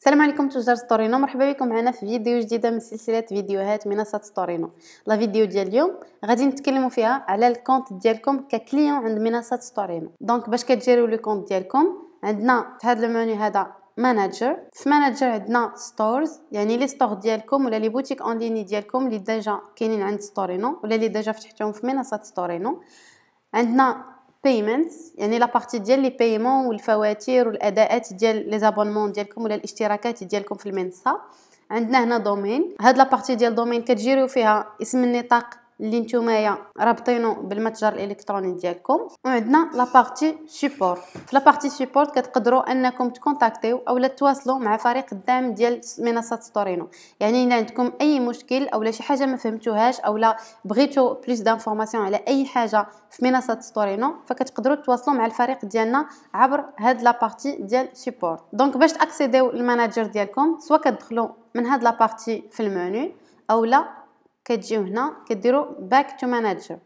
السلام عليكم تجار ستورينو مرحبا بكم معنا في فيديو جديده من سلسله فيديوهات منصه ستورينو لا فيديو ديال اليوم غادي نتكلموا فيها على الكونت ديالكم ككليون عند منصه ستورينو دونك باش كتجيروا لو كونت ديالكم عندنا في هذا المنيو هذا مانجر في مانجر عندنا ستورز يعني لي ستور ديالكم ولا لي بوتيك اون ليني ديالكم اللي ديجا كاينين عند ستورينو ولا اللي ديجا فتحتهم في منصه ستورينو عندنا بيمنت يعني لا بارتي ديال لي بايمون والفواتير والاداءات ديال لي زابونمون ديالكم ولا الاشتراكات ديالكم في المنصه عندنا هنا دومين هاد لا بارتي ديال دومين كتجيريو فيها اسم النطاق اللي نتومايا رابطينو بالمتجر الالكتروني ديالكم وعندنا لا بارتي سوبورت في لا بارتي سوبورت كتقدروا انكم تكونتاكتيو اولا تواصلوا مع فريق الدعم ديال منصه ستورينو يعني الا عندكم اي مشكل اولا شي حاجه ما فهمتوهاش اولا بغيتو بليس دانفورماسيون على اي حاجه في منصه ستورينو فكتقدروا تواصلوا مع الفريق ديالنا عبر هاد لا بارتي ديال سوبورت دونك باش تاكسيديو للمانجر ديالكم سواء كتدخلوا من هاد لا بارتي في المنيو اولا كتجيو هنا كديرو باك تو مانجر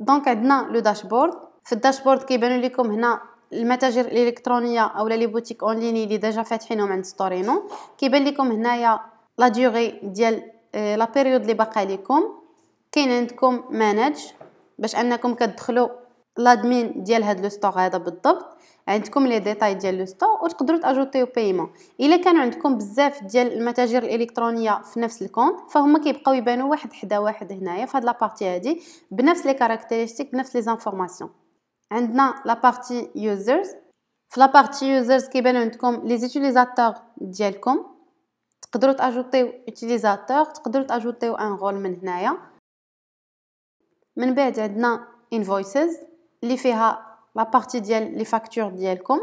دونك عندنا لو داشبورد في الداشبورد كيبانوا لكم هنا المتاجر الالكترونيه اولا لي بوتيك اون ليني اللي ديجا فاتحينهم عند ستورينو كيبان لكم هنايا لا ديوغي ديال لا بيريود اللي باقا لكم كاين عندكم مانج باش انكم كتدخلوا لادمين ديال هاد لو ستور هذا بالضبط عندكم لي ديتاي ديال لو ستور وتقدروا تاجوتيو بايمون الا كان عندكم بزاف ديال المتاجر الالكترونيه في نفس الكونت فهما كيبقاو يبانوا واحد حدا واحد هنايا في هاد لابارتي هادي بنفس لي كاركتيرستيك بنفس لي زانفورماسيون عندنا لابارتي يوزرز في لابارتي يوزرز كيبانو عندكم لي زوتيليزاتور ديالكم تقدروا تاجوتيو يوتيليزاتور تقدروا تاجوتيو ان رول من هنايا من بعد عندنا invoices اللي فيها لا بارتي ديال لي فاكتور ديالكم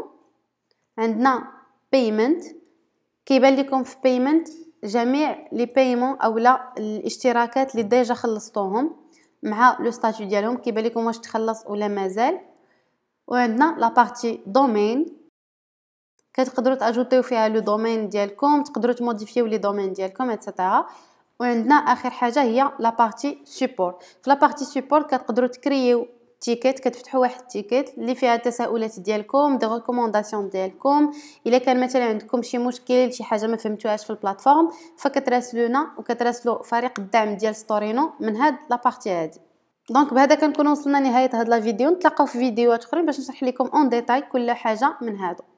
عندنا بيمنت كيبان لكم في بيمنت جميع لي بايمون اولا الاشتراكات اللي ديجا خلصتوهم مع لو ستاتيو ديالهم كيبان لكم واش تخلص ولا مازال وعندنا لا بارتي دومين كتقدروا تاجوتيو فيها لو دومين ديالكم تقدروا تموديفيو لي دومين ديالكم اتسيتيرا وعندنا اخر حاجه هي لا بارتي سيبور في لا بارتي سيبور كتقدروا تكريو تيكيت كتفتحوا واحد التيكيت اللي فيها التساؤلات ديالكم دي ريكومونداسيون ديالكم الا كان مثلا عندكم شي مشكل شي حاجه ما فهمتوهاش في البلاتفورم فكتراسلونا وكتراسلو فريق الدعم ديال ستورينو من هاد بارتي هادي دونك بهذا كنكون وصلنا نهايه هاد لا فيديو نتلاقاو في فيديوهات اخرين باش نشرح لكم اون ديتاي كل حاجه من هادو